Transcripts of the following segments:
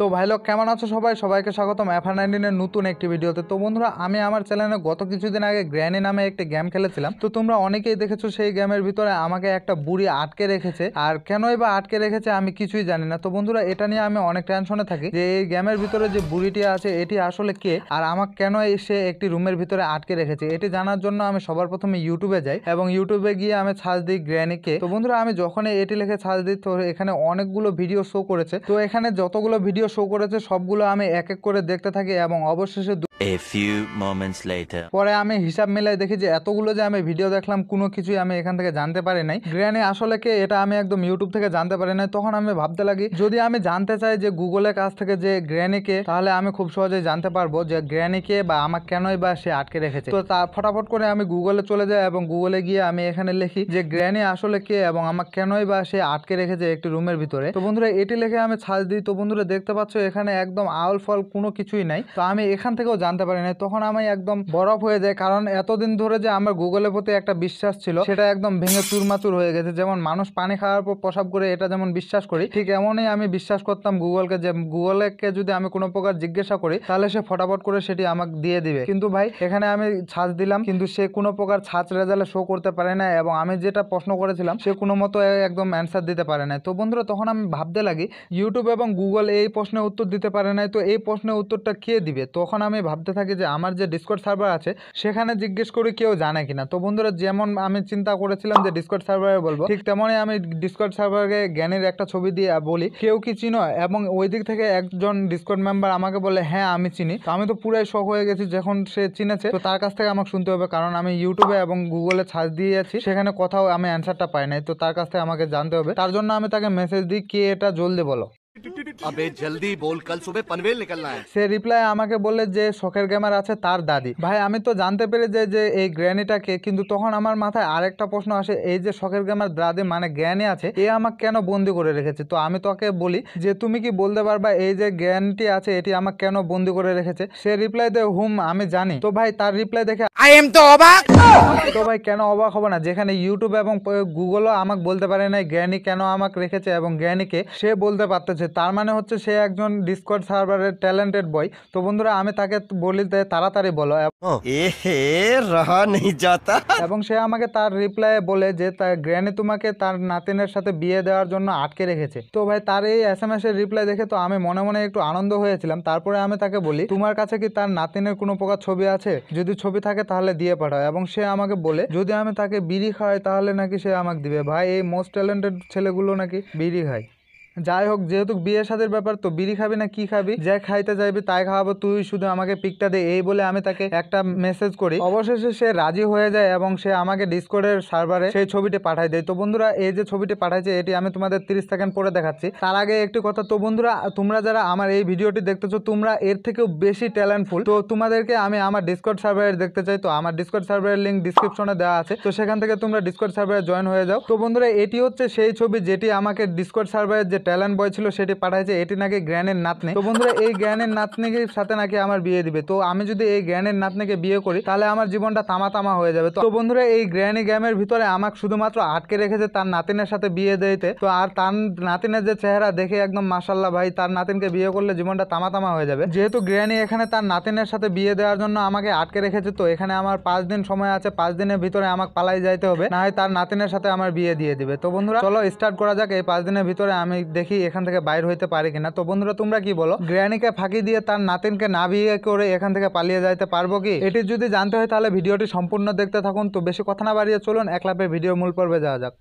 তো ভাই লোক কেমন আছো সবাই সবাইকে স্বাগতম এফআর নাইনটিনের নতুন একটি ভিডিওতে তো বন্ধুরা আমি আমার চ্যানেলে গত কিছুদিন আগে গ্র্যানি নামে একটি গেম খেলেছিলাম তো তোমরা অনেকেই দেখেছো সেই গেমের ভিতরে আমাকে একটা বুড়ি আটকে রেখেছে আর কেনই বা আটকে রেখেছে আমি কিছুই জানি না তো বন্ধুরা এটা নিয়ে আমি অনেক টেনশনে থাকি যে এই গেমের ভিতরে যে বুড়িটি আছে এটি আসলে কে আর আমাকে কেন সে একটি রুমের ভিতরে আটকে রেখেছে এটি জানার জন্য আমি সবার প্রথমে ইউটিউবে যাই এবং ইউটিউবে গিয়ে আমি সার্চ দিই গ্র্যানিকে তো বন্ধুরা আমি যখনই এটি লিখে ছাজ দিই তো এখানে অনেকগুলো ভিডিও শো করেছে তো এখানে যতগুলো ভিডিও শো করেছে সবগুলো আমি এক এক করে দেখতে থাকি এবং অবশেষে পরে আমি হিসাব মেলায় দেখি যে এতগুলো যে আমি ভিডিও দেখলাম কোনো কিছুই আমি এখান থেকে জানতে পারি নাই গ্র্যানি আসলে কে এটা আমি একদম ইউটিউব থেকে জানতে পারি নাই তখন আমি ভাবতে লাগি যদি আমি জানতে চাই যে গুগলের কাছ থেকে যে কে তাহলে আমি খুব সহজেই জানতে পারবো যে কে বা আমার কেনই বা সে আটকে রেখেছে তো তা ফটাফট করে আমি গুগলে চলে যাই এবং গুগলে গিয়ে আমি এখানে লিখি যে গ্র্যানি আসলে কে এবং আমার কেনই বা সে আটকে রেখেছে একটি রুমের ভিতরে তো বন্ধুরা এটি লিখে আমি ছাড় দিই তো বন্ধুরা দেখতে পাচ্ছ এখানে একদম আউল ফল কোনো কিছুই নাই তো আমি এখান থেকেও জানতে পারি নাই তখন আমি একদম বরফ হয়ে যায় কারণ এতদিন ধরে যে আমার গুগলের প্রতি একটা বিশ্বাস ছিল সেটা একদম ভেঙে চুরমাচুর হয়ে গেছে যেমন মানুষ পানি খাওয়ার পর প্রসাব করে এটা যেমন বিশ্বাস করি ঠিক এমনই আমি বিশ্বাস করতাম গুগলকে যে গুগলকে যদি আমি কোনো প্রকার জিজ্ঞাসা করি তাহলে সে ফটাফট করে সেটি আমাকে দিয়ে দিবে কিন্তু ভাই এখানে আমি ছাঁচ দিলাম কিন্তু সে কোনো প্রকার ছাঁচ রেজাল্ট শো করতে পারে না এবং আমি যেটা প্রশ্ন করেছিলাম সে কোনো মতো একদম অ্যান্সার দিতে পারে না তো বন্ধুরা তখন আমি ভাবতে লাগি ইউটিউব এবং গুগল এই প্রশ্নের উত্তর দিতে পারে নাই তো এই প্রশ্নের উত্তরটা কে দিবে তখন আমি ভাবতে থাকি যে আমার যে ডিসকর্ড সার্ভার আছে সেখানে জিজ্ঞেস করি কেউ জানে কিনা তো বন্ধুরা যেমন আমি চিন্তা করেছিলাম যে ডিসকর্ড সার্ভারে বলবো ঠিক তেমনই আমি ডিসকর্ড সার্ভারকে জ্ঞানের একটা ছবি দিয়ে বলি কেউ কি চিনো এবং ওই দিক থেকে একজন ডিসকর্ড মেম্বার আমাকে বলে হ্যাঁ আমি চিনি তো আমি তো পুরাই শখ হয়ে গেছি যখন সে চিনেছে তো তার কাছ থেকে আমাকে শুনতে হবে কারণ আমি ইউটিউবে এবং গুগলে ছাড় দিয়ে আছি সেখানে কোথাও আমি অ্যান্সারটা পাই নাই তো তার কাছ থেকে আমাকে জানতে হবে তার জন্য আমি তাকে মেসেজ দিই কে এটা জলদি বলো আবে জলদি বল কাল সুবে পনভেল নিকলনা হ্যায় সে রিপ্লাই আমাকে বললে যে শখের গেমার আছে তার দাদি ভাই আমি তো জানতে পেরে যাই যে এই গ্র্যানিটাকে কিন্তু তখন আমার মাথায় আরেকটা প্রশ্ন আসে এই যে শখের গেমার দাদি মানে জ্ঞানী আছে এ আমাকে কেন বন্দি করে রেখেছে তো আমি তোকে বলি যে তুমি কি বলতে পারবা এই যে জ্ঞানটি আছে এটি আমাকে কেন বন্দি করে রেখেছে সে রিপ্লাই দে হুম আমি জানি তো ভাই তার রিপ্লাই দেখে আই এম তো অবাক তো ভাই কেন অবাক হবো না যেখানে ইউটিউব এবং গুগলও আমাকে বলতে পারে না জ্ঞানী কেন আমাকে রেখেছে এবং জ্ঞানীকে সে বলতে পারতেছে তার মানে হচ্ছে সে একজন ডিসকর্ড সার্ভারের ট্যালেন্টেড বয় তো বন্ধুরা আমি তাকে বলি যে তাড়াতাড়ি বলো এবং সে আমাকে তার রিপ্লাই বলে যে তার গ্র্যানি তোমাকে তার নাতিনের সাথে বিয়ে দেওয়ার জন্য আটকে রেখেছে তো ভাই তার এই এস এম এস এর রিপ্লাই দেখে তো আমি মনে মনে একটু আনন্দ হয়েছিলাম তারপরে আমি তাকে বলি তোমার কাছে কি তার নাতিনের কোনো প্রকার ছবি আছে যদি ছবি থাকে তাহলে দিয়ে পাঠাও এবং সে আমাকে বলে যদি আমি তাকে বিড়ি খাওয়াই তাহলে নাকি সে আমাকে দিবে ভাই এই মোস্ট ট্যালেন্টেড ছেলেগুলো নাকি বিড়ি খায় যাই হোক যেহেতু বিয়ে সাদের ব্যাপার তো বিড়ি খাবি না কি খাবি যা খাইতে যাইবি তাই খাওয়াবো তুই শুধু আমাকে পিকটা দে এই বলে আমি তাকে একটা মেসেজ করি অবশেষে সে রাজি হয়ে যায় এবং সে আমাকে ডিসকোডের সার্ভারে সেই ছবিটি পাঠায় দেয় তো বন্ধুরা এই যে ছবিটি পাঠাইছে এটি আমি তোমাদের তিরিশ সেকেন্ড পরে দেখাচ্ছি তার আগে একটি কথা তো বন্ধুরা তোমরা যারা আমার এই ভিডিওটি দেখতেছো তোমরা এর থেকেও বেশি ট্যালেন্টফুল তো তোমাদেরকে আমি আমার ডিসকোড সার্ভারে দেখতে চাই তো আমার ডিসকোড সার্ভারের লিঙ্ক ডিসক্রিপশনে দেওয়া আছে তো সেখান থেকে তোমরা ডিসকোড সার্ভারে জয়েন হয়ে যাও তো বন্ধুরা এটি হচ্ছে সেই ছবি যেটি আমাকে ডিসকোড সার্ভারের যে ট্যালেন্ট বয় ছিল সেটি পাঠাইছে এটি নাকি জ্ঞানের নাতনে তো বন্ধুরা এই জ্ঞানের নাতনিকে সাথে নাকি আমার বিয়ে দিবে তো আমি যদি এই জ্ঞানের নাতনিকে বিয়ে করি তাহলে আমার জীবনটা তামা তামা হয়ে যাবে তো বন্ধুরা এই গ্র্যানি গ্যামের ভিতরে আমাকে শুধুমাত্র আটকে রেখেছে তার নাতিনের সাথে বিয়ে দিতে তো আর তার নাতিনের যে চেহারা দেখে একদম মাসাল্লাহ ভাই তার নাতিনকে বিয়ে করলে জীবনটা তামা তামা হয়ে যাবে যেহেতু গ্র্যানি এখানে তার নাতিনের সাথে বিয়ে দেওয়ার জন্য আমাকে আটকে রেখেছে তো এখানে আমার পাঁচ দিন সময় আছে পাঁচ দিনের ভিতরে আমাকে পালাই যাইতে হবে না হয় তার নাতিনের সাথে আমার বিয়ে দিয়ে দিবে তো বন্ধুরা চলো স্টার্ট করা যাক এই পাঁচ দিনের ভিতরে আমি দেখি এখান থেকে বাইর হইতে পারি কিনা তো বন্ধুরা তোমরা কি বলো গ্র্যানিকে ফাঁকি দিয়ে তার নাতিনকে না বিয়ে করে এখান থেকে পালিয়ে যাইতে পারবো কি এটি যদি জানতে হয় তাহলে ভিডিওটি সম্পূর্ণ দেখতে থাকুন তো বেশি কথা না বাড়িয়ে চলুন একলাপে ভিডিও মূল পর্বে যাওয়া যাক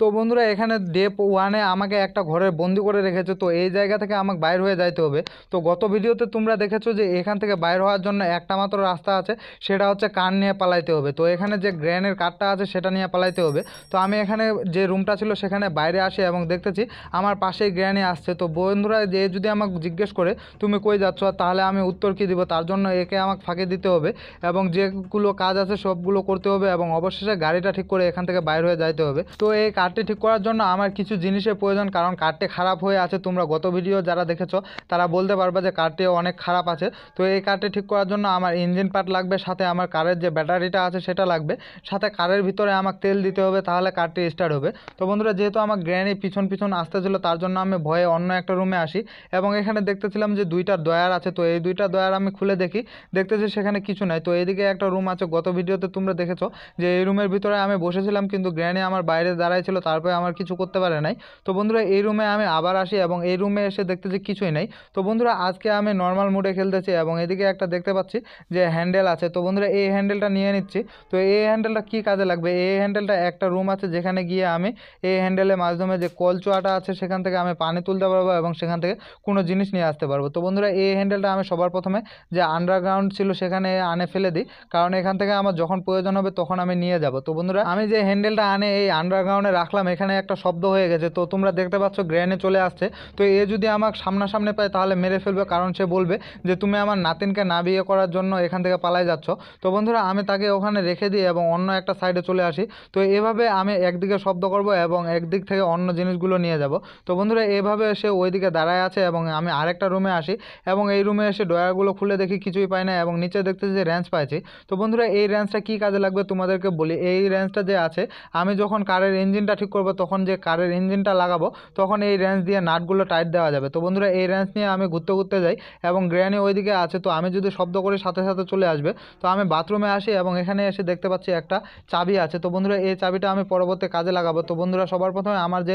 তো বন্ধুরা এখানে ডেপ ওয়ানে আমাকে একটা ঘরে বন্দি করে রেখেছে তো এই জায়গা থেকে আমাকে বাইর হয়ে যাইতে হবে তো গত ভিডিওতে তোমরা দেখেছো যে এখান থেকে বাইর হওয়ার জন্য একটা মাত্র রাস্তা আছে সেটা হচ্ছে কান নিয়ে পালাইতে হবে তো এখানে যে গ্র্যানের কাঠটা আছে সেটা নিয়ে পালাইতে হবে তো আমি এখানে যে রুমটা ছিল সেখানে বাইরে আসে এবং দেখতেছি আমার পাশেই গ্রেনে আসছে তো বন্ধুরা যে যদি আমাকে জিজ্ঞেস করে তুমি কই যাচ্ছ তাহলে আমি উত্তর কী দিব তার জন্য একে আমাকে ফাঁকে দিতে হবে এবং যেগুলো কাজ আছে সবগুলো করতে হবে এবং অবশেষে গাড়িটা ঠিক করে এখান থেকে বাইর হয়ে যাইতে হবে তো এই কাঠ কার্ডটি ঠিক করার জন্য আমার কিছু জিনিসের প্রয়োজন কারণ কার্ডটি খারাপ হয়ে আছে তোমরা গত ভিডিও যারা দেখেছো তারা বলতে পারবে যে কার্ডটি অনেক খারাপ আছে তো এই কার্ডটি ঠিক করার জন্য আমার ইঞ্জিন পার্ট লাগবে সাথে আমার কারের যে ব্যাটারিটা আছে সেটা লাগবে সাথে কারের ভিতরে আমার তেল দিতে হবে তাহলে কারটি স্টার্ট হবে তো বন্ধুরা যেহেতু আমার গ্র্যানি পিছন পিছন আসতে ছিল তার জন্য আমি ভয়ে অন্য একটা রুমে আসি এবং এখানে দেখতেছিলাম যে দুইটা দয়ার আছে তো এই দুইটা দয়ার আমি খুলে দেখি দেখতেছি সেখানে কিছু নাই তো এইদিকে একটা রুম আছে গত ভিডিওতে তোমরা দেখেছো যে এই রুমের ভিতরে আমি বসেছিলাম কিন্তু গ্র্যানি আমার বাইরে ছিল তারপরে আমার কিছু করতে পারে নাই তো বন্ধুরা এই রুমে আমি আবার আসি এবং এই রুমে এসে দেখতে যে কিছুই নেই তো বন্ধুরা আজকে আমি নর্মাল মুডে খেলতেছি এবং এদিকে একটা দেখতে পাচ্ছি যে হ্যান্ডেল আছে তো বন্ধুরা এই হ্যান্ডেলটা নিয়ে নিচ্ছি তো এই হ্যান্ডেলটা কি কাজে লাগবে এই হ্যান্ডেলটা একটা রুম আছে যেখানে গিয়ে আমি এই হ্যান্ডেলের মাধ্যমে যে কলচুয়াটা আছে সেখান থেকে আমি পানি তুলতে পারবো এবং সেখান থেকে কোনো জিনিস নিয়ে আসতে পারবো তো বন্ধুরা এই হ্যান্ডেলটা আমি সবার প্রথমে যে আন্ডারগ্রাউন্ড ছিল সেখানে আনে ফেলে দিই কারণ এখান থেকে আমার যখন প্রয়োজন হবে তখন আমি নিয়ে যাব তো বন্ধুরা আমি যে হ্যান্ডেলটা আনে এই আন্ডারগ্রাউন্ডে রাখলাম এখানে একটা শব্দ হয়ে গেছে তো তোমরা দেখতে পাচ্ছ গ্র্যানে চলে আসছে তো এ যদি আমার সামনাসামনি পায় তাহলে মেরে ফেলবে কারণ সে বলবে যে তুমি আমার নাতিনকে না বিয়ে করার জন্য এখান থেকে পালাই যাচ্ছ তো বন্ধুরা আমি তাকে ওখানে রেখে দিই এবং অন্য একটা সাইডে চলে আসি তো এভাবে আমি একদিকে শব্দ করব এবং একদিক থেকে অন্য জিনিসগুলো নিয়ে যাব তো বন্ধুরা এভাবে সে ওইদিকে দাঁড়ায় আছে এবং আমি আরেকটা রুমে আসি এবং এই রুমে এসে ডয়ারগুলো খুলে দেখি কিছুই পাই না এবং নিচে দেখতে যে র্যাঞ্চ পাইছি তো বন্ধুরা এই র্যাঞ্চটা কী কাজে লাগবে তোমাদেরকে বলি এই র্যাঞ্চটা যে আছে আমি যখন কারের ইঞ্জিন ইঞ্জিনটা ঠিক করবো তখন যে কারের ইঞ্জিনটা লাগাবো তখন এই রেঞ্জ দিয়ে নাটগুলো টাইট দেওয়া যাবে তো বন্ধুরা এই রেঞ্জ নিয়ে আমি ঘুরতে ঘুরতে যাই এবং গ্র্যানি ওইদিকে আছে তো আমি যদি শব্দ করি সাথে সাথে চলে আসবে তো আমি বাথরুমে আসি এবং এখানে এসে দেখতে পাচ্ছি একটা চাবি আছে তো বন্ধুরা এই চাবিটা আমি পরবর্তী কাজে লাগাবো তো বন্ধুরা সবার প্রথমে আমার যে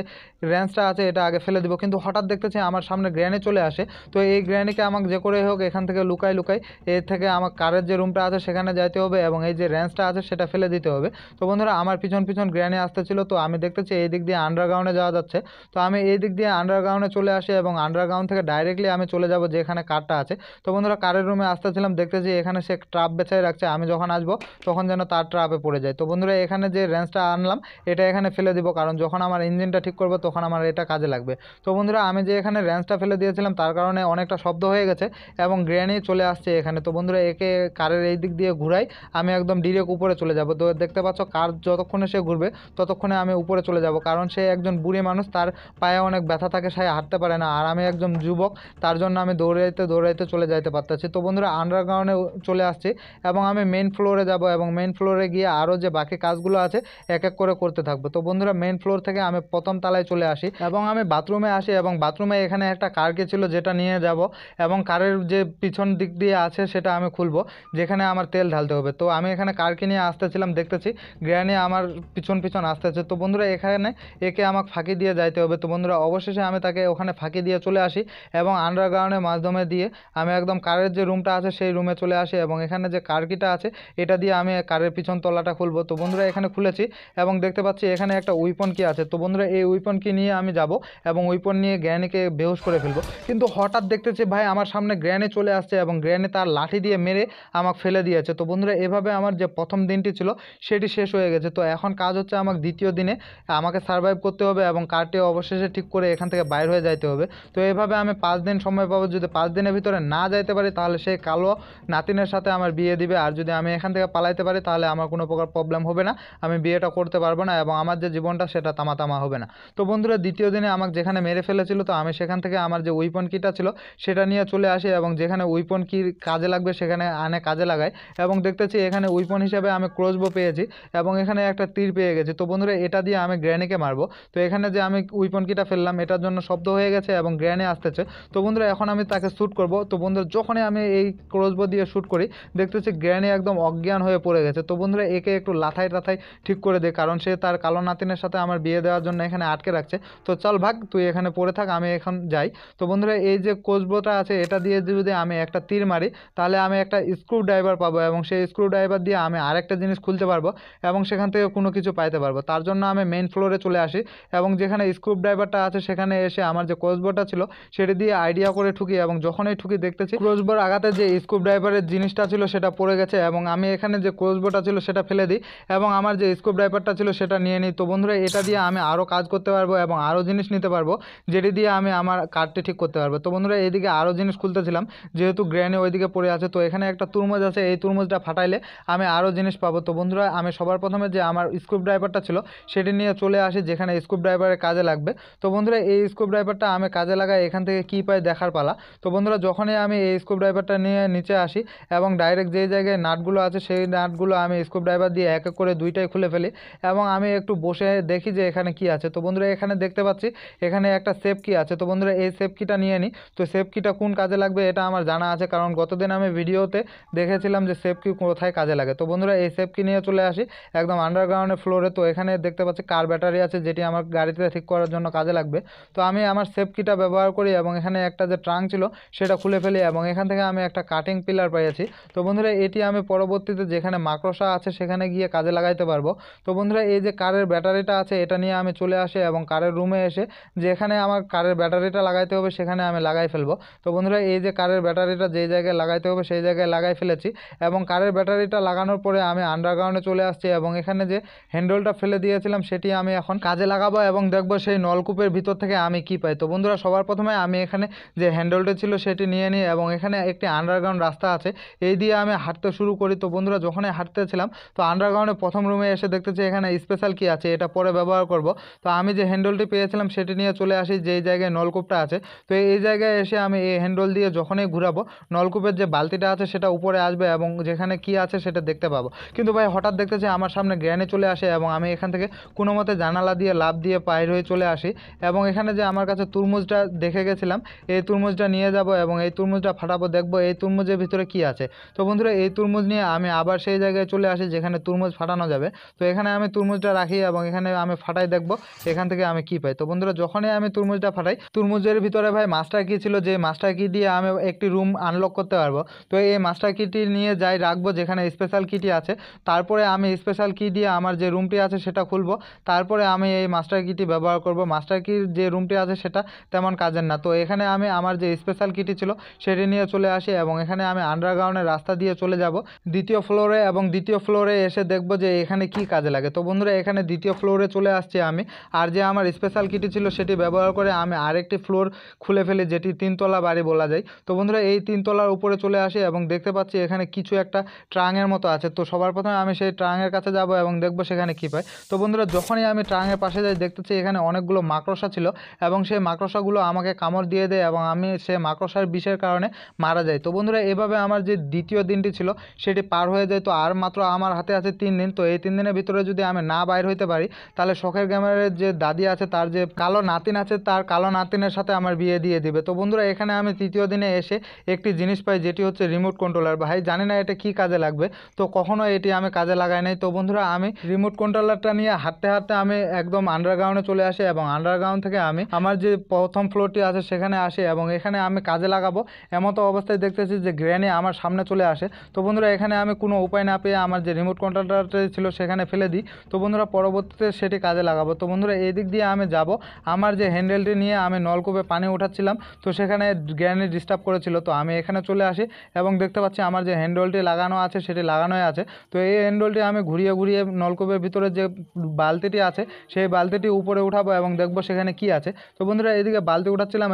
রেঞ্জটা আছে এটা আগে ফেলে দেবো কিন্তু হঠাৎ দেখতেছি আমার সামনে গ্র্যানে চলে আসে তো এই গ্র্যানিকে আমাকে যে করে হোক এখান থেকে লুকাই লুকাই এর থেকে আমার কারের যে রুমটা আছে সেখানে যাইতে হবে এবং এই যে রেঞ্জটা আছে সেটা ফেলে দিতে হবে তো বন্ধুরা আমার পিছন পিছন গ্র্যানি আসতেছিল তো আমি দেখতেছি এই দিক দিয়ে আন্ডারগ্রাউন্ডে যাওয়া যাচ্ছে তো আমি এই দিক দিয়ে আন্ডারগ্রাউন্ডে চলে আসি এবং আন্ডারগ্রাউন্ড থেকে ডাইরেক্টলি আমি চলে যাব যেখানে কারটা আছে তো বন্ধুরা কারের রুমে আসতেছিলাম দেখতেছি এখানে সে ট্রাপ বেছাই রাখছে আমি যখন আসবো তখন যেন তার ট্রাপে পড়ে যায় তো বন্ধুরা এখানে যে রেঞ্জটা আনলাম এটা এখানে ফেলে দিব কারণ যখন আমার ইঞ্জিনটা ঠিক করবো তখন আমার এটা কাজে লাগবে তো বন্ধুরা আমি যে এখানে রেঞ্জটা ফেলে দিয়েছিলাম তার কারণে অনেকটা শব্দ হয়ে গেছে এবং গ্রেনে চলে আসছে এখানে তো বন্ধুরা একে কারের এই দিক দিয়ে ঘুরাই আমি একদম ডিরেক্ট উপরে চলে যাব তো দেখতে পাচ্ছ কার যতক্ষণে সে ঘুরবে ততক্ষণে আমি উপরে করে চলে যাব কারণ সে একজন বুড়ি মানুষ তার পায়ে অনেক ব্যথা থাকে সে হাঁটতে পারে না আর আমি একজন যুবক তার জন্য আমি দৌড়াইতে দৌড়াইতে চলে যাইতে পারতেছি তো বন্ধুরা আন্ডারগ্রাউন্ডে চলে আসছি এবং আমি মেন ফ্লোরে যাব এবং মেন ফ্লোরে গিয়ে আরও যে বাকি কাজগুলো আছে এক এক করে করতে থাকবো তো বন্ধুরা মেন ফ্লোর থেকে আমি প্রথম তালায় চলে আসি এবং আমি বাথরুমে আসি এবং বাথরুমে এখানে একটা কারকে ছিল যেটা নিয়ে যাব এবং কারের যে পিছন দিক দিয়ে আছে সেটা আমি খুলবো যেখানে আমার তেল ঢালতে হবে তো আমি এখানে কারকে নিয়ে আসতেছিলাম দেখতেছি গ্র্যানি আমার পিছন পিছন আসতেছে তো বন্ধুরা বন্ধুরা এখানে একে আমাকে ফাঁকি দিয়ে যাইতে হবে তো বন্ধুরা অবশেষে আমি তাকে ওখানে ফাঁকি দিয়ে চলে আসি এবং আন্ডারগ্রাউন্ডের মাধ্যমে দিয়ে আমি একদম কারের যে রুমটা আছে সেই রুমে চলে আসি এবং এখানে যে কার্কিটা আছে এটা দিয়ে আমি কারের পিছন তলাটা খুলবো তো বন্ধুরা এখানে খুলেছি এবং দেখতে পাচ্ছি এখানে একটা উইপন কি আছে তো বন্ধুরা এই উইপন কি নিয়ে আমি যাব এবং উইপন নিয়ে গ্র্যানিকে বেহুশ করে ফেলবো কিন্তু হঠাৎ দেখতেছি ভাই আমার সামনে গ্র্যানি চলে আসছে এবং গ্র্যানি তার লাঠি দিয়ে মেরে আমাকে ফেলে দিয়েছে তো বন্ধুরা এভাবে আমার যে প্রথম দিনটি ছিল সেটি শেষ হয়ে গেছে তো এখন কাজ হচ্ছে আমার দ্বিতীয় দিনে আমাকে সার্ভাইভ করতে হবে এবং কার্ডটি অবশেষে ঠিক করে এখান থেকে বাইর হয়ে যাইতে হবে তো এভাবে আমি পাঁচ দিন সময় পাবো যদি পাঁচ দিনের ভিতরে না যাইতে পারি তাহলে সেই কালো নাতিনের সাথে আমার বিয়ে দিবে আর যদি আমি এখান থেকে পালাইতে পারি তাহলে আমার কোনো প্রকার প্রবলেম হবে না আমি বিয়েটা করতে পারবো না এবং আমার যে জীবনটা সেটা তামাতামা হবে না তো বন্ধুরা দ্বিতীয় দিনে আমাকে যেখানে মেরে ফেলেছিল তো আমি সেখান থেকে আমার যে উইপন কিটা ছিল সেটা নিয়ে চলে আসি এবং যেখানে উইপন কি কাজে লাগবে সেখানে আনে কাজে লাগাই এবং দেখতেছি এখানে উইপন হিসাবে আমি ক্রোজবো পেয়েছি এবং এখানে একটা তীর পেয়ে গেছি তো বন্ধুরা এটা দিয়ে আমি গ্র্যানিকে মারবো তো এখানে যে আমি উইপন কিটা ফেললাম এটার জন্য শব্দ হয়ে গেছে এবং গ্র্যানি আসতেছে তো বন্ধুরা এখন আমি তাকে শ্যুট করব তো বন্ধুরা যখনই আমি এই ক্রোজবো দিয়ে শ্যুট করি দেখতেছি গ্র্যানি একদম অজ্ঞান হয়ে পড়ে গেছে তো বন্ধুরা একে একটু লাথায় টাথায় ঠিক করে দে কারণ সে তার কালো নাতিনের সাথে আমার বিয়ে দেওয়ার জন্য এখানে আটকে রাখছে তো চল ভাগ তুই এখানে পড়ে থাক আমি এখন যাই তো বন্ধুরা এই যে কোচবোটা আছে এটা দিয়ে যদি আমি একটা তীর মারি তাহলে আমি একটা স্ক্রু ড্রাইভার পাবো এবং সেই স্ক্রু ড্রাইভার দিয়ে আমি আরেকটা জিনিস খুলতে পারবো এবং সেখান থেকে কোনো কিছু পাইতে পারবো তার জন্য আমি মেন ফ্লোরে চলে আসি এবং যেখানে স্ক্রুপ ড্রাইভারটা আছে সেখানে এসে আমার যে ক্রসবোর্ডটা ছিল সেটি দিয়ে আইডিয়া করে ঠুকি এবং যখনই ঠুকি দেখতেছি ক্রসবোর্ড আগাতে যে স্ক্রুপ ড্রাইভারের জিনিসটা ছিল সেটা পড়ে গেছে এবং আমি এখানে যে ক্রসবোর্ডটা ছিল সেটা ফেলে দিই এবং আমার যে স্ক্রুপ ড্রাইভারটা ছিল সেটা নিয়ে নিই তো বন্ধুরা এটা দিয়ে আমি আরও কাজ করতে পারবো এবং আরও জিনিস নিতে পারবো যেটি দিয়ে আমি আমার কার্ডটি ঠিক করতে পারবো তো বন্ধুরা এইদিকে আরও জিনিস খুলতেছিলাম যেহেতু গ্র্যান্ডে ওইদিকে পড়ে আছে তো এখানে একটা তুরমুজ আছে এই তুরমুজটা ফাটাইলে আমি আরও জিনিস পাবো তো বন্ধুরা আমি সবার প্রথমে যে আমার স্ক্রুপ ড্রাইভারটা ছিল সেটি নিয়ে চলে আসি যেখানে স্ক্রুপ ড্রাইভারের কাজে লাগবে তো বন্ধুরা এই স্কুপ ড্রাইভারটা আমি কাজে লাগাই এখান থেকে কী পাই দেখার পালা তো বন্ধুরা যখনই আমি এই স্ক্রুপ ড্রাইভারটা নিয়ে নিচে আসি এবং ডাইরেক্ট যেই জায়গায় নাটগুলো আছে সেই নাটগুলো আমি স্কুপ ড্রাইভার দিয়ে এক এক করে দুইটাই খুলে ফেলি এবং আমি একটু বসে দেখি যে এখানে কি আছে তো বন্ধুরা এখানে দেখতে পাচ্ছি এখানে একটা সেফ কি আছে তো বন্ধুরা এই সেফ কিটা নিয়ে নিই তো সেফ কিটা কোন কাজে লাগবে এটা আমার জানা আছে কারণ গতদিন আমি ভিডিওতে দেখেছিলাম যে সেফ কি কোথায় কাজে লাগে তো বন্ধুরা এই সেফ কি নিয়ে চলে আসি একদম আন্ডারগ্রাউন্ডের ফ্লোরে তো এখানে দেখতে পাচ্ছি কার ব্যাটারি আছে যেটি আমার গাড়িতে ঠিক করার জন্য কাজে লাগবে তো আমি আমার সেফ কিটা ব্যবহার করি এবং এখানে একটা যে ট্রাঙ্ক ছিল সেটা খুলে ফেলি এবং এখান থেকে আমি একটা কাটিং পিলার পেয়েছি তো বন্ধুরা এটি আমি পরবর্তীতে যেখানে মাকড়সা আছে সেখানে গিয়ে কাজে লাগাইতে পারবো তো বন্ধুরা এই যে কারের ব্যাটারিটা আছে এটা নিয়ে আমি চলে আসি এবং কারের রুমে এসে যেখানে আমার কারের ব্যাটারিটা লাগাইতে হবে সেখানে আমি লাগাই ফেলবো তো বন্ধুরা এই যে কারের ব্যাটারিটা যে জায়গায় লাগাইতে হবে সেই জায়গায় লাগাই ফেলেছি এবং কারের ব্যাটারিটা লাগানোর পরে আমি আন্ডারগ্রাউন্ডে চলে আসছি এবং এখানে যে হ্যান্ডেলটা ফেলে দিয়েছিলাম সে সেটি আমি এখন কাজে লাগাবো এবং দেখব সেই নলকূপের ভিতর থেকে আমি কি পাই তো বন্ধুরা সবার প্রথমে আমি এখানে যে হ্যান্ডেলটা ছিল সেটি নিয়ে নিই এবং এখানে একটি আন্ডারগ্রাউন্ড রাস্তা আছে এই দিয়ে আমি হাঁটতে শুরু করি তো বন্ধুরা যখনই হাঁটতেছিলাম তো আন্ডারগ্রাউন্ডে প্রথম রুমে এসে দেখতেছি এখানে স্পেশাল কি আছে এটা পরে ব্যবহার করব তো আমি যে হ্যান্ডেলটি পেয়েছিলাম সেটি নিয়ে চলে আসি যেই জায়গায় নলকূপটা আছে তো এই জায়গায় এসে আমি এই হ্যান্ডেল দিয়ে যখনই ঘুরাবো নলকূপের যে বালতিটা আছে সেটা উপরে আসবে এবং যেখানে কি আছে সেটা দেখতে পাবো কিন্তু ভাই হঠাৎ দেখতেছি আমার সামনে গ্র্যানে চলে আসে এবং আমি এখান থেকে কোনো মতে জানালা দিয়ে লাভ দিয়ে পায়ের হয়ে চলে আসি এবং এখানে যে আমার কাছে তুরমুজটা দেখে গেছিলাম এই তুরমুজটা নিয়ে যাব এবং এই তুরমুজটা ফাটাবো দেখবো এই তুরমুজের ভিতরে কি আছে তো বন্ধুরা এই তুরমুজ নিয়ে আমি আবার সেই জায়গায় চলে আসি যেখানে তুরমুজ ফাটানো যাবে তো এখানে আমি তুরমুজটা রাখি এবং এখানে আমি ফাটাই দেখব এখান থেকে আমি কি পাই তো বন্ধুরা যখনই আমি তুরমুজটা ফাটাই তুরমুজের ভিতরে ভাই মাস্টার কি ছিল যে মাস্টার কি দিয়ে আমি একটি রুম আনলক করতে পারবো তো এই মাস্টার কিটি নিয়ে যাই রাখবো যেখানে স্পেশাল কিটি আছে তারপরে আমি স্পেশাল কি দিয়ে আমার যে রুমটি আছে সেটা খুলবো তারপরে আমি এই মাস্টার কিটি ব্যবহার করব মাস্টার কির যে রুমটি আছে সেটা তেমন কাজের না তো এখানে আমি আমার যে স্পেশাল কিটি ছিল সেটি নিয়ে চলে আসি এবং এখানে আমি আন্ডারগ্রাউন্ডের রাস্তা দিয়ে চলে যাব দ্বিতীয় ফ্লোরে এবং দ্বিতীয় ফ্লোরে এসে দেখব যে এখানে কি কাজে লাগে তো বন্ধুরা এখানে দ্বিতীয় ফ্লোরে চলে আসছি আমি আর যে আমার স্পেশাল কিটি ছিল সেটি ব্যবহার করে আমি আরেকটি ফ্লোর খুলে ফেলি যেটি তিনতলা বাড়ি বলা যায় তো বন্ধুরা এই তিনতলার উপরে চলে আসি এবং দেখতে পাচ্ছি এখানে কিছু একটা ট্রাঙের মতো আছে তো সবার প্রথমে আমি সেই ট্রাঙের কাছে যাব এবং দেখব সেখানে কী পাই তো বন্ধুরা তখনই আমি ট্রাঙের পাশে যাই দেখতেছি এখানে অনেকগুলো মাকড়সা ছিল এবং সেই মাকড়সাগুলো আমাকে কামড় দিয়ে দেয় এবং আমি সে মাকড়সার বিষের কারণে মারা যাই তো বন্ধুরা এভাবে আমার যে দ্বিতীয় দিনটি ছিল সেটি পার হয়ে যায় তো আর মাত্র আমার হাতে আছে তিন দিন তো এই তিন দিনের ভিতরে যদি আমি না বাইর হইতে পারি তাহলে শখের গ্রামের যে দাদি আছে তার যে কালো নাতিন আছে তার কালো নাতিনের সাথে আমার বিয়ে দিয়ে দিবে তো বন্ধুরা এখানে আমি তৃতীয় দিনে এসে একটি জিনিস পাই যেটি হচ্ছে রিমোট কন্ট্রোলার ভাই জানি না এটা কি কাজে লাগবে তো কখনো এটি আমি কাজে লাগাই নাই তো বন্ধুরা আমি রিমোট কন্ট্রোলারটা নিয়ে হাঁটতে হাঁটতে আমি একদম আন্ডারগ্রাউন্ডে চলে আসি এবং আন্ডারগ্রাউন্ড থেকে আমি আমার যে প্রথম ফ্লোরটি আছে সেখানে আসি এবং এখানে আমি কাজে লাগাবো এমতো অবস্থায় দেখতেছি যে গ্রেনে আমার সামনে চলে আসে তো বন্ধুরা এখানে আমি কোনো উপায় না পেয়ে আমার যে রিমোট কন্ট্রোলটা ছিল সেখানে ফেলে দিই তো বন্ধুরা পরবর্তীতে সেটি কাজে লাগাবো তো বন্ধুরা এই দিক দিয়ে আমি যাব আমার যে হ্যান্ডেলটি নিয়ে আমি নলকূপে পানি উঠাচ্ছিলাম তো সেখানে গ্রেনে ডিস্টার্ব করেছিল তো আমি এখানে চলে আসি এবং দেখতে পাচ্ছি আমার যে হ্যান্ডেলটি লাগানো আছে সেটি লাগানোই আছে তো এই হ্যান্ডেলটি আমি ঘুরিয়ে ঘুরিয়ে নলকূপের ভিতরে যে বালতি বালতিটি আছে সেই বালতিটি উপরে উঠাবো এবং দেখবো সেখানে কি আছে তো বন্ধুরা এদিকে বালতি উঠাচ্ছিলাম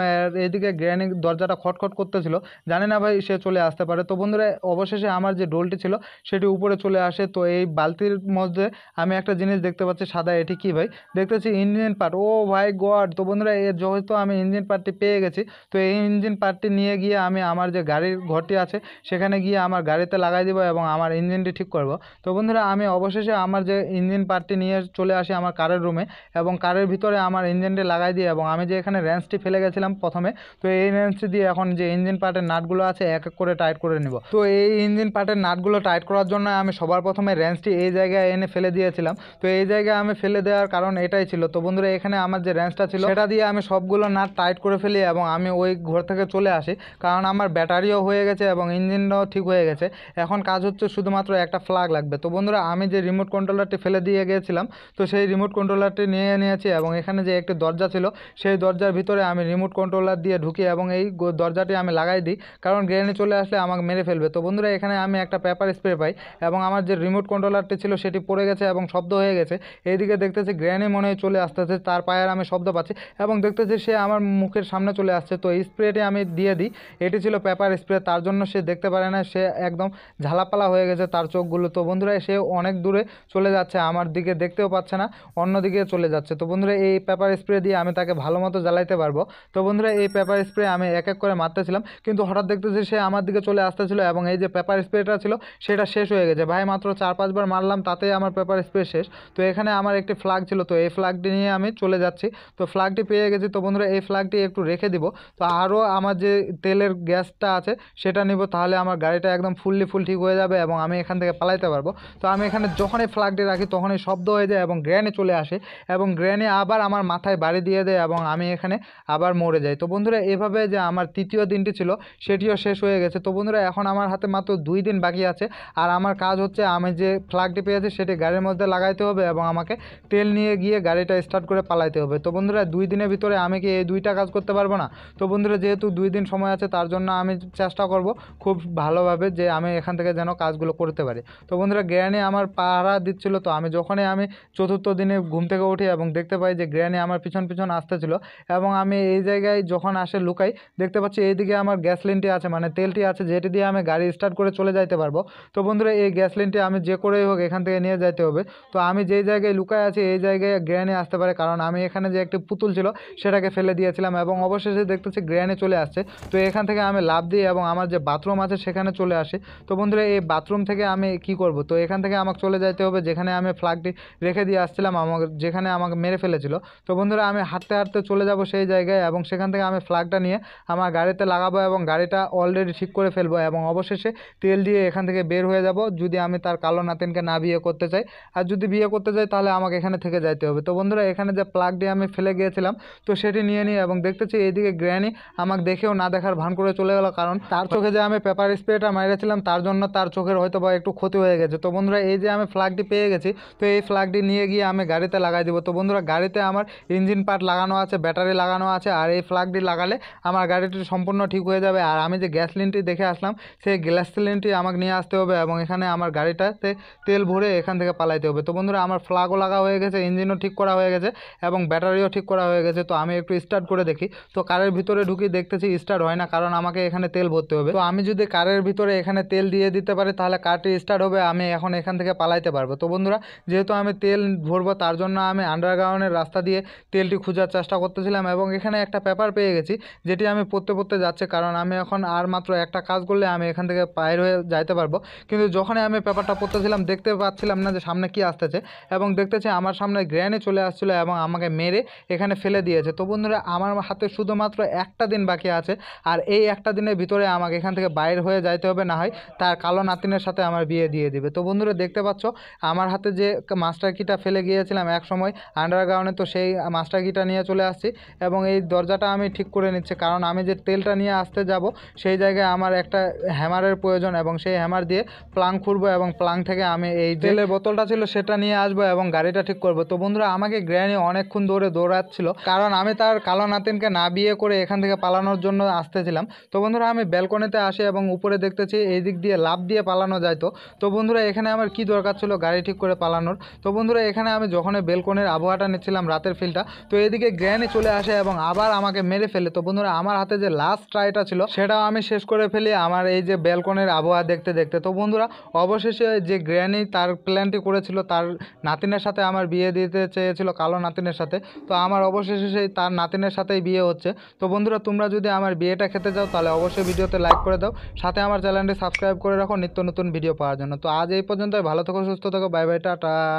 এদিকে গ্রেনিং দরজাটা খটখট করতেছিল জানে না ভাই সে চলে আসতে পারে তো বন্ধুরা অবশেষে আমার যে ডোলটি ছিল সেটি উপরে চলে আসে তো এই বালতির মধ্যে আমি একটা জিনিস দেখতে পাচ্ছি সাদা এটি কি ভাই দেখতেছি ইঞ্জিন পার্ট ও ভাই গড তো বন্ধুরা এর যেহেতু আমি ইঞ্জিন পার্টটি পেয়ে গেছি তো এই ইঞ্জিন পার্টটি নিয়ে গিয়ে আমি আমার যে গাড়ির ঘরটি আছে সেখানে গিয়ে আমার গাড়িতে লাগাই দেবো এবং আমার ইঞ্জিনটি ঠিক করব তো বন্ধুরা আমি অবশেষে আমার যে ইঞ্জিন পার্টটি নিয়ে চলে আসি আমার কারের রুমে এবং কারের ভিতরে আমার ইঞ্জিনটি লাগাই দিয়ে এবং আমি যে এখানে রেঞ্জটি ফেলে গেছিলাম প্রথমে তো এই রেঞ্জটি দিয়ে এখন যে ইঞ্জিন পার্টের নাটগুলো আছে এক এক করে টাইট করে নিব তো এই ইঞ্জিন পার্টের নাটগুলো টাইট করার জন্য আমি সবার প্রথমে রেঞ্জটি এই জায়গায় এনে ফেলে দিয়েছিলাম তো এই জায়গায় আমি ফেলে দেওয়ার কারণ এটাই ছিল তো বন্ধুরা এখানে আমার যে রেঞ্জটা ছিল সেটা দিয়ে আমি সবগুলো নাট টাইট করে ফেলি এবং আমি ওই ঘর থেকে চলে আসি কারণ আমার ব্যাটারিও হয়ে গেছে এবং ইঞ্জিনটাও ঠিক হয়ে গেছে এখন কাজ হচ্ছে শুধুমাত্র একটা ফ্লাগ লাগবে তো বন্ধুরা আমি যে রিমোট কন্ট্রোলারটি ফেলে দিয়ে গিয়েছিলাম তো তো সেই রিমোট কন্ট্রোলারটি নিয়ে নিয়েছি এবং এখানে যে একটি দরজা ছিল সেই দরজার ভিতরে আমি রিমোট কন্ট্রোলার দিয়ে ঢুকি এবং এই দরজাটি আমি লাগাই দিই কারণ গ্রেনে চলে আসলে আমাকে মেরে ফেলবে তো বন্ধুরা এখানে আমি একটা পেপার স্প্রে পাই এবং আমার যে রিমোট কন্ট্রোলারটি ছিল সেটি পড়ে গেছে এবং শব্দ হয়ে গেছে এইদিকে দেখতেছি গ্রেনে মনে হয় চলে আসতেছে তার পায়ের আমি শব্দ পাচ্ছি এবং দেখতেছি সে আমার মুখের সামনে চলে আসছে তো এই স্প্রেটি আমি দিয়ে দিই এটি ছিল পেপার স্প্রে তার জন্য সে দেখতে পারে না সে একদম ঝালাপালা হয়ে গেছে তার চোখগুলো তো বন্ধুরা সে অনেক দূরে চলে যাচ্ছে আমার দিকে দেখতেও পাচ্ছে যাচ্ছে না অন্যদিকে চলে যাচ্ছে তো বন্ধুরা এই পেপার স্প্রে দিয়ে আমি তাকে ভালো মতো জ্বালাইতে পারবো তো বন্ধুরা এই পেপার স্প্রে আমি এক এক করে মারতেছিলাম কিন্তু হঠাৎ দেখতেছি সে আমার দিকে চলে আসতেছিল এবং এই যে পেপার স্প্রেটা ছিল সেটা শেষ হয়ে গেছে ভাই মাত্র চার পাঁচবার মারলাম তাতেই আমার পেপার স্প্রে শেষ তো এখানে আমার একটি ফ্লাগ ছিল তো এই ফ্লাগটি নিয়ে আমি চলে যাচ্ছি তো ফ্লাগটি পেয়ে গেছি তো বন্ধুরা এই ফ্লাগটি একটু রেখে দিব তো আরও আমার যে তেলের গ্যাসটা আছে সেটা নিব তাহলে আমার গাড়িটা একদম ফুললি ফুল ঠিক হয়ে যাবে এবং আমি এখান থেকে পালাইতে পারবো তো আমি এখানে যখনই ফ্লাগটি রাখি তখনই শব্দ হয়ে যায় এবং গ্র্যানে চলে আসে এবং গ্র্যানে আবার আমার মাথায় বাড়ি দিয়ে দেয় এবং আমি এখানে আবার মরে যাই তো বন্ধুরা এভাবে যে আমার তৃতীয় দিনটি ছিল সেটিও শেষ হয়ে গেছে তো বন্ধুরা এখন আমার হাতে মাত্র দুই দিন বাকি আছে আর আমার কাজ হচ্ছে আমি যে ফ্ল্যাগটি পেয়েছি সেটি গাড়ির মধ্যে লাগাইতে হবে এবং আমাকে তেল নিয়ে গিয়ে গাড়িটা স্টার্ট করে পালাইতে হবে তো বন্ধুরা দুই দিনের ভিতরে আমি কি এই দুইটা কাজ করতে পারবো না তো বন্ধুরা যেহেতু দুই দিন সময় আছে তার জন্য আমি চেষ্টা করব খুব ভালোভাবে যে আমি এখান থেকে যেন কাজগুলো করতে পারি তো বন্ধুরা গ্র্যানে আমার পাহারা দিচ্ছিলো তো আমি যখনই আমি চতুর্থ চতুর্থ দিনে ঘুম থেকে উঠি এবং দেখতে পাই যে গ্র্যানি আমার পিছন পিছন আসতেছিল এবং আমি এই জায়গায় যখন আসে লুকাই দেখতে পাচ্ছি এইদিকে আমার গ্যাসলিনটি আছে মানে তেলটি আছে যেটি দিয়ে আমি গাড়ি স্টার্ট করে চলে যাইতে পারবো তো বন্ধুরা এই গ্যাসলিনটি আমি যে করেই হোক এখান থেকে নিয়ে যাইতে হবে তো আমি যেই জায়গায় লুকাই আছি এই জায়গায় গ্র্যানি আসতে পারে কারণ আমি এখানে যে একটি পুতুল ছিল সেটাকে ফেলে দিয়েছিলাম এবং অবশেষে দেখতেছি গ্র্যানি চলে আসছে তো এখান থেকে আমি লাভ দিয়ে এবং আমার যে বাথরুম আছে সেখানে চলে আসি তো বন্ধুরা এই বাথরুম থেকে আমি কি করব তো এখান থেকে আমাকে চলে যাইতে হবে যেখানে আমি ফ্লাগটি রেখে দিয়ে আসছিলাম আমাকে যেখানে আমাকে মেরে ফেলেছিল তো বন্ধুরা আমি হাঁটতে হাঁটতে চলে যাব সেই জায়গায় এবং সেখান থেকে আমি ফ্ল্যাগটা নিয়ে আমার গাড়িতে লাগাবো এবং গাড়িটা অলরেডি ঠিক করে ফেলবো এবং অবশেষে তেল দিয়ে এখান থেকে বের হয়ে যাব যদি আমি তার কালো নাতিনকে না বিয়ে করতে চাই আর যদি বিয়ে করতে চাই তাহলে আমাকে এখানে থেকে যাইতে হবে তো বন্ধুরা এখানে যে প্লাগ দিয়ে আমি ফেলে গিয়েছিলাম তো সেটি নিয়ে নিই এবং দেখতেছি এইদিকে গ্র্যানি আমাকে দেখেও না দেখার ভান করে চলে গেল কারণ তার চোখে যে আমি পেপার স্প্রেটা মেরেছিলাম তার জন্য তার চোখের হয়তো বা একটু ক্ষতি হয়ে গেছে তো বন্ধুরা এই যে আমি ফ্ল্যাগটি পেয়ে গেছি তো এই ফ্ল্যাগটি নিয়ে গিয়ে আমি গাড়িতে লাগাই দেবো তো বন্ধুরা গাড়িতে আমার ইঞ্জিন পার্ট লাগানো আছে ব্যাটারি লাগানো আছে আর এই ফ্লাগটি লাগালে আমার গাড়িটি সম্পূর্ণ ঠিক হয়ে যাবে আর আমি যে গ্যাস সিলিন্ডারটি দেখে আসলাম সেই গ্যাস সিলিন্ডারটি আমাকে নিয়ে আসতে হবে এবং এখানে আমার গাড়িটাতে তেল ভরে এখান থেকে পালাইতে হবে তো বন্ধুরা আমার ফ্লাগও লাগা হয়ে গেছে ইঞ্জিনও ঠিক করা হয়ে গেছে এবং ব্যাটারিও ঠিক করা হয়ে গেছে তো আমি একটু স্টার্ট করে দেখি তো কারের ভিতরে ঢুকি দেখতেছি স্টার্ট হয় না কারণ আমাকে এখানে তেল ভরতে হবে তো আমি যদি কারের ভিতরে এখানে তেল দিয়ে দিতে পারি তাহলে কারটি স্টার্ট হবে আমি এখন এখান থেকে পালাইতে পারবো তো বন্ধুরা যেহেতু আমি তেল ভরব তার জন্য আমি আন্ডারগ্রাউন্ডের রাস্তা দিয়ে তেলটি খোঁজার চেষ্টা করতেছিলাম এবং এখানে একটা পেপার পেয়ে গেছি যেটি আমি পড়তে পড়তে যাচ্ছে কারণ আমি এখন আর মাত্র একটা কাজ করলে আমি এখান থেকে পায়ের হয়ে যাইতে পারবো কিন্তু যখনই আমি পেপারটা পড়তেছিলাম দেখতে পাচ্ছিলাম না যে সামনে কি আসতেছে এবং দেখতেছি আমার সামনে গ্র্যানে চলে আসছিলো এবং আমাকে মেরে এখানে ফেলে দিয়েছে তো বন্ধুরা আমার হাতে শুধুমাত্র একটা দিন বাকি আছে আর এই একটা দিনের ভিতরে আমাকে এখান থেকে বাইর হয়ে যাইতে হবে না হয় তার কালো নাতিনের সাথে আমার বিয়ে দিয়ে দিবে তো বন্ধুরা দেখতে পাচ্ছ আমার হাতে যে মাস্টার কিটা ফেলে গিয়েছিলাম এক সময় আন্ডারগ্রাউন্ডে তো সেই মাস্টারগিটা নিয়ে চলে আসছি এবং এই দরজাটা আমি ঠিক করে নিচ্ছি কারণ আমি যে তেলটা নিয়ে আসতে যাব সেই জায়গায় আমার একটা হ্যামারের প্রয়োজন এবং সেই হ্যামার দিয়ে প্লাং খুঁড়বো এবং প্লাং থেকে আমি এই তেলের বোতলটা ছিল সেটা নিয়ে আসবো এবং গাড়িটা ঠিক করব তো বন্ধুরা আমাকে গ্র্যানি অনেকক্ষণ দৌড়ে দৌড়াচ্ছিল কারণ আমি তার কালো নাতিনকে না বিয়ে করে এখান থেকে পালানোর জন্য আসতেছিলাম তো বন্ধুরা আমি ব্যালকনিতে আসি এবং উপরে দেখতেছি এই দিক দিয়ে লাভ দিয়ে পালানো যায় তো তো বন্ধুরা এখানে আমার কি দরকার ছিল গাড়ি ঠিক করে পালানোর তো বন্ধুরা এখানে আমি যখন বেলকনের আবহাওয়াটা নিচ্ছিলাম রাতের ফিলটা তো এদিকে গ্র্যানি চলে আসে এবং আবার আমাকে মেরে ফেলে তো বন্ধুরা আমার হাতে যে লাস্ট ট্রাইটা ছিল সেটাও আমি শেষ করে ফেলি আমার এই যে বেলকনের আবহাওয়া দেখতে দেখতে তো বন্ধুরা অবশেষে যে গ্র্যানি তার প্ল্যানটি করেছিল তার নাতিনের সাথে আমার বিয়ে দিতে চেয়েছিল কালো নাতিনের সাথে তো আমার অবশেষে সেই তার নাতিনের সাথেই বিয়ে হচ্ছে তো বন্ধুরা তোমরা যদি আমার বিয়েটা খেতে যাও তাহলে অবশ্যই ভিডিওতে লাইক করে দাও সাথে আমার চ্যানেলটি সাবস্ক্রাইব করে রাখো নিত্য নতুন ভিডিও পাওয়ার জন্য তো আজ এই পর্যন্ত ভালো থাকো সুস্থ থাকো বাই বাই টাটা